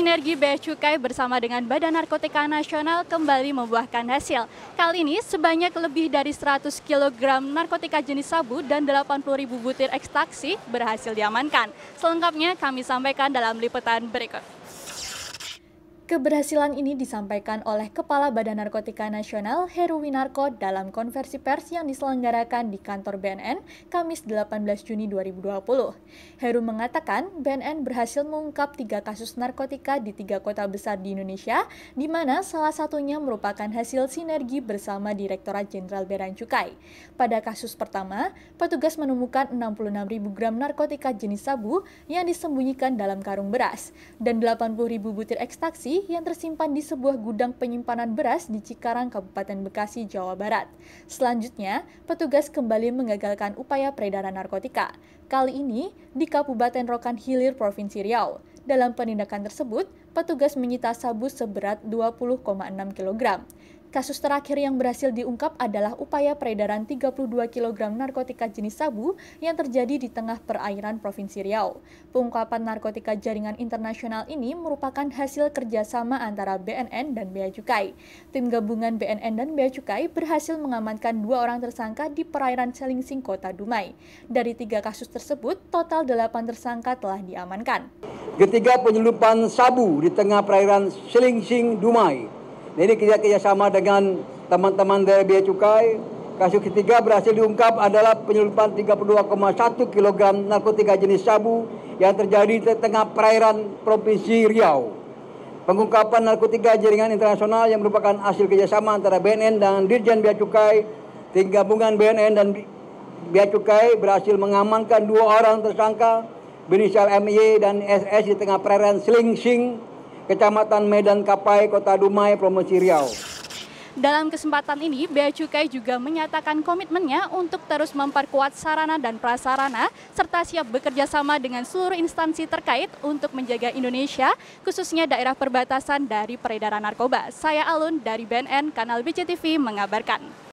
Sinergi Bea Cukai bersama dengan Badan Narkotika Nasional kembali membuahkan hasil. Kali ini sebanyak lebih dari 100 kg narkotika jenis sabu dan 80 ribu butir ekstaksi berhasil diamankan. Selengkapnya kami sampaikan dalam liputan berikut. Keberhasilan ini disampaikan oleh Kepala Badan Narkotika Nasional Heru Winarko dalam konversi pers yang diselenggarakan di kantor BNN Kamis 18 Juni 2020. Heru mengatakan BNN berhasil mengungkap tiga kasus narkotika di tiga kota besar di Indonesia, di mana salah satunya merupakan hasil sinergi bersama Direktorat Jenderal Beran Cukai. Pada kasus pertama, petugas menemukan 66.000 gram narkotika jenis sabu yang disembunyikan dalam karung beras dan 80.000 butir ekstaksi yang tersimpan di sebuah gudang penyimpanan beras di Cikarang, Kabupaten Bekasi, Jawa Barat. Selanjutnya, petugas kembali menggagalkan upaya peredaran narkotika, kali ini di Kabupaten Rokan Hilir, Provinsi Riau. Dalam penindakan tersebut, petugas menyita sabu seberat 20,6 kg. Kasus terakhir yang berhasil diungkap adalah upaya peredaran 32 kg narkotika jenis sabu yang terjadi di tengah perairan Provinsi Riau. Pengungkapan narkotika jaringan internasional ini merupakan hasil kerjasama antara BNN dan Bea Cukai. Tim gabungan BNN dan Bea Cukai berhasil mengamankan dua orang tersangka di perairan Selingsing, Kota Dumai. Dari tiga kasus tersebut, total delapan tersangka telah diamankan. Ketiga penyelupan sabu di tengah perairan Selingsing, Dumai ini kita kerjasama dengan teman-teman dari Bea Cukai, kasus ketiga berhasil diungkap adalah penyelundupan 32,1 kg narkotika jenis sabu yang terjadi di tengah perairan Provinsi Riau. Pengungkapan narkotika jaringan internasional yang merupakan hasil kerjasama antara BNN dan Dirjen Bea Cukai, tim gabungan BNN dan Bea Cukai berhasil mengamankan dua orang tersangka berinisial MY e dan SS di tengah perairan Selingsing. Kecamatan Medan Kapai, Kota Dumai, Provinsi Riau. Dalam kesempatan ini, Bea Cukai juga menyatakan komitmennya untuk terus memperkuat sarana dan prasarana, serta siap bekerja sama dengan seluruh instansi terkait untuk menjaga Indonesia, khususnya daerah perbatasan dari peredaran narkoba. Saya Alun dari BNN, Kanal BCTV mengabarkan.